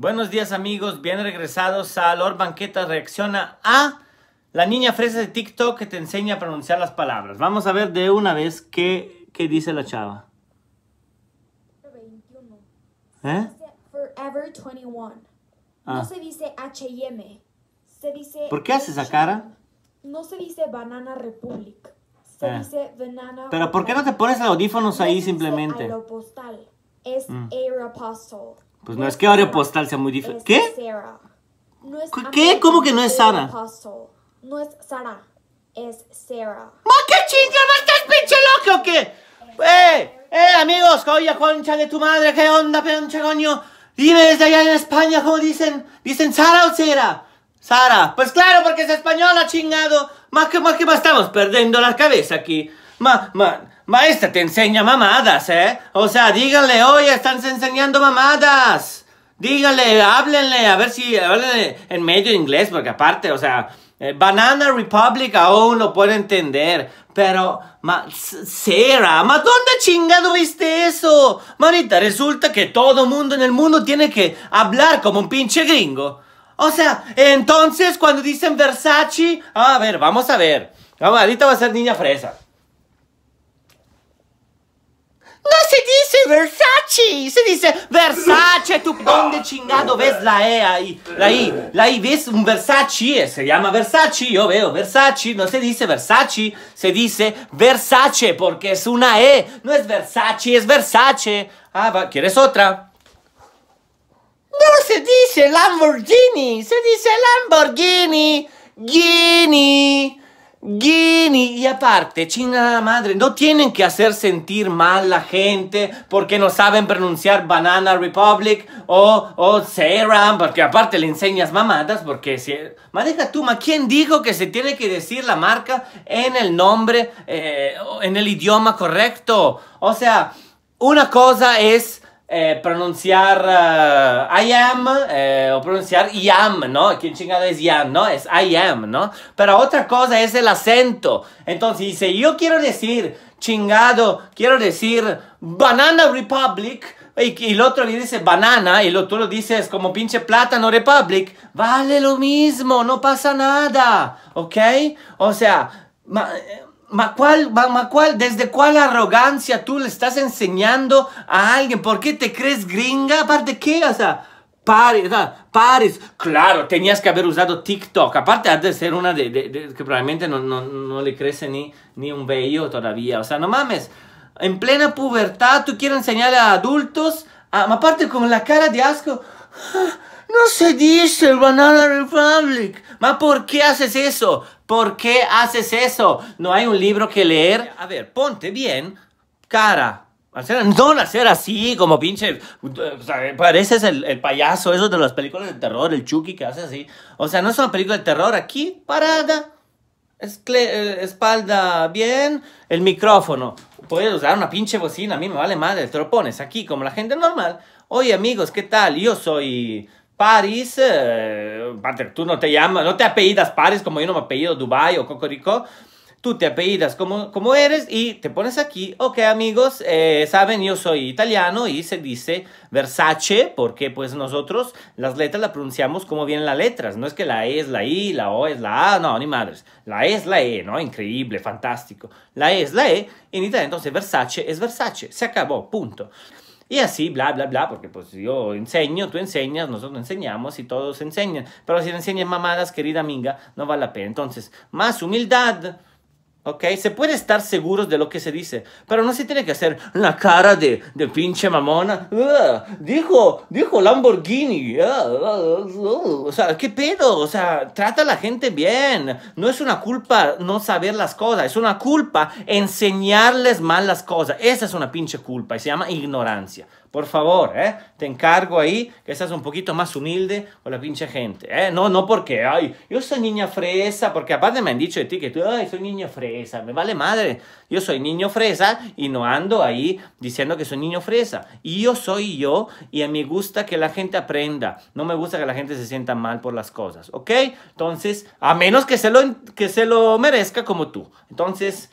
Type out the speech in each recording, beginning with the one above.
Buenos días amigos, bien regresados a Lord Banqueta reacciona a la niña fresa de TikTok que te enseña a pronunciar las palabras. Vamos a ver de una vez qué, dice la chava. ¿Eh? Forever 21. No ah. se dice H&M. Se dice ¿Por qué hace esa cara? No se dice Banana Republic. Se ah. dice Banana Pero ¿por qué no te pones audífonos ahí simplemente? Aeropostal. Es mm. Pues no, es, que el Postal sea muy diferente. ¿Qué? ¿Qué? ¿Cómo que no es Sara? No es Sara, es Sarah. ¡Ma qué chingada estás pinche loco o qué? ¡Eh! ¡Eh, amigos! ¡Coya concha de tu madre, ¿qué onda, pinche coño? Dime desde allá en España cómo dicen. ¿Dicen Sara o Sara? Sara. Pues claro, porque es española, chingado. Más que, más que más estamos perdiendo la cabeza aquí. Ma, ma. Maestra, te enseña mamadas, ¿eh? O sea, díganle, oye, están enseñando mamadas. Díganle, háblenle, a ver si háblenle en medio inglés, porque aparte, o sea, eh, Banana Republic aún lo puede entender, pero, ma, Sarah, ¿ma dónde chingado viste eso? Manita, resulta que todo mundo en el mundo tiene que hablar como un pinche gringo. O sea, entonces cuando dicen Versace, a ver, vamos a ver. Vamos, ahorita va a ser niña fresa. Non si dice Versace, si dice Versace, tu donde chingado ves la E ahí? La I, la I ves un Versace, se llama Versace, Io veo Versace, Non si dice Versace, si dice Versace perché è una E, Non è Versace, è Versace. Ah, va, ¿quieres otra? No si dice Lamborghini, Si dice Lamborghini, Guinea. Gini, y aparte, chingada madre, no tienen que hacer sentir mal la gente porque no saben pronunciar Banana Republic o, o Serum, porque aparte le enseñas mamadas, porque si... Madeja tú, ¿quién dijo que se tiene que decir la marca en el nombre, eh, en el idioma correcto? O sea, una cosa es eh, eh, eh, pronunciar I am o pronunciar Yam, ¿no? ¿Quién chingado es Yam, no? Es I am, ¿no? Pero otra cosa es el acento. Entonces dice, yo quiero decir chingado, quiero decir Banana Republic. Y, el otro le dice banana y otro tú lo dices como pinche plátano republic. Vale lo mismo, no pasa nada, ¿ok? O sea, ma, cuál, ma cuál, ¿desde cuál arrogancia tú le estás enseñando a alguien? ¿Por qué te crees gringa? Aparte, ¿qué? O sea, pares. claro, tenías que haber usado TikTok. Aparte, ha de ser una de, que probablemente no, le crece ni, ni un bello todavía. O sea, no mames. En plena pubertad, tú quieres enseñar a adultos, a, aparte con la cara de asco. No se dice el Banana Republic. ¿Ma por qué haces eso? ¿Por qué haces eso? ¿No hay un libro que leer? A ver, ponte bien cara. No hacer así, como pinche. Eh, o sea, pareces el, el, payaso, eso de las películas de terror, el Chucky que hace así. O sea, no es una película de terror aquí, parada. Eh, espalda bien, el micrófono. Puedes usar una pinche bocina, a mí me vale madre. Te lo pones aquí como la gente normal. Oye, amigos, ¿qué tal? Yo soy París, padre, eh, tú no te llamas, no te apellidas Paris como yo no me apellido Dubai o Cocorico, tú te apellidas como, como eres y te pones aquí, ok amigos, eh, saben yo soy italiano y se dice Versace porque pues nosotros las letras las pronunciamos como vienen las letras, no es que la E es la I, la O es la A, no, ni madres, la E es la E, ¿no? Increíble, fantástico, la E es la E en Italia, entonces Versace es Versace, se acabó, punto. Y así, bla, bla, bla, porque pues yo enseño, tú enseñas, nosotros enseñamos y todos enseñan. Pero si enseñas mamadas, querida amiga, no vale la pena. Entonces, más humildad ¿Ok? Se puede estar seguros de lo que se dice, pero no se tiene que hacer la cara de, de pinche mamona. dijo, dijo Lamborghini. o sea, ¿qué pedo? O sea, trata a la gente bien. No es una culpa no saber las cosas, es una culpa enseñarles mal las cosas. Esa es una pinche culpa y se llama ignorancia. Por favor, ¿eh? te encargo ahí que seas un poquito más humilde con la pinche gente. ¿eh? No, no porque, ay, yo soy niña fresa, porque aparte me han dicho de ti que tú, ay, soy niña fresa me vale madre. Yo soy niño fresa y no ando ahí diciendo que soy niño fresa. Y yo soy yo y a mí me gusta que la gente aprenda. No me gusta que la gente se sienta mal por las cosas, ¿ok? Entonces, a menos que se lo, que se lo merezca como tú. Entonces,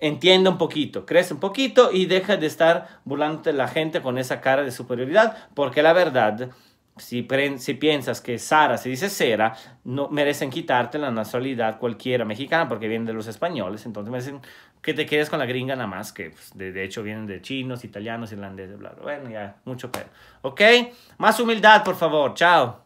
entienda un poquito, crece un poquito y deja de estar burlándote la gente con esa cara de superioridad, porque la verdad si, si, piensas que Sara se dice Sera, no merecen quitarte la nacionalidad cualquiera mexicana porque vienen de los españoles, entonces merecen que te quedes con la gringa nada más, que pues, de, hecho vienen de chinos, italianos, irlandeses, bla, bla, bueno, ya, mucho pedo. ¿Ok? Más humildad, por favor, chao.